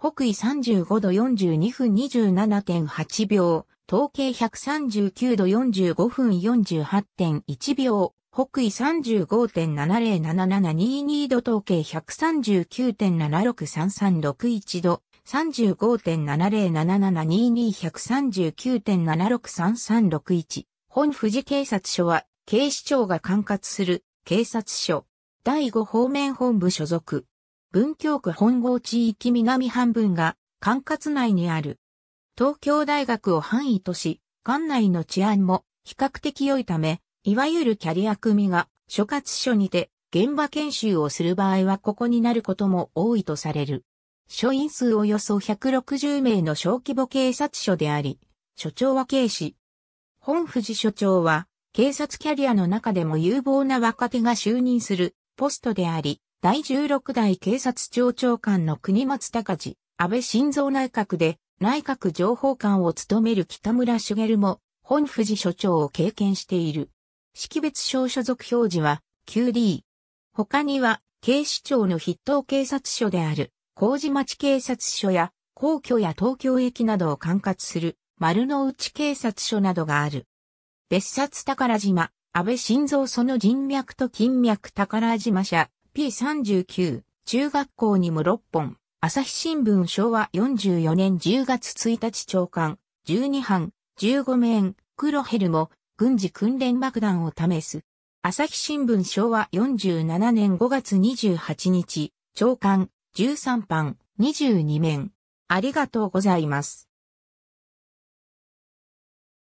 北緯35度42分27.8秒、統計139度45分48.1秒、北緯35.707722度統計139.763361度、35.70772239.763361 1。本富士警察署は、警視庁が管轄する警察署、第5方面本部所属。文京区本郷地域南半分が管轄内にある。東京大学を範囲とし、管内の治安も比較的良いため、いわゆるキャリア組が所轄署にて現場研修をする場合はここになることも多いとされる。署員数およそ160名の小規模警察署であり、署長は警視。本藤署長は、警察キャリアの中でも有望な若手が就任するポストであり、第16代警察庁長官の国松隆治、安倍晋三内閣で内閣情報官を務める北村茂も本富士所長を経験している。識別証所属表示は 9D。他には警視庁の筆頭警察署である麹町警察署や皇居や東京駅などを管轄する丸の内警察署などがある。別冊宝島、安倍晋三その人脈と金脈宝島社、P39、中学校にも6本、朝日新聞昭和44年10月1日長官、12班、15面、黒ヘルも、軍事訓練爆弾を試す。朝日新聞昭和47年5月28日、長官、13班、22面。ありがとうございます。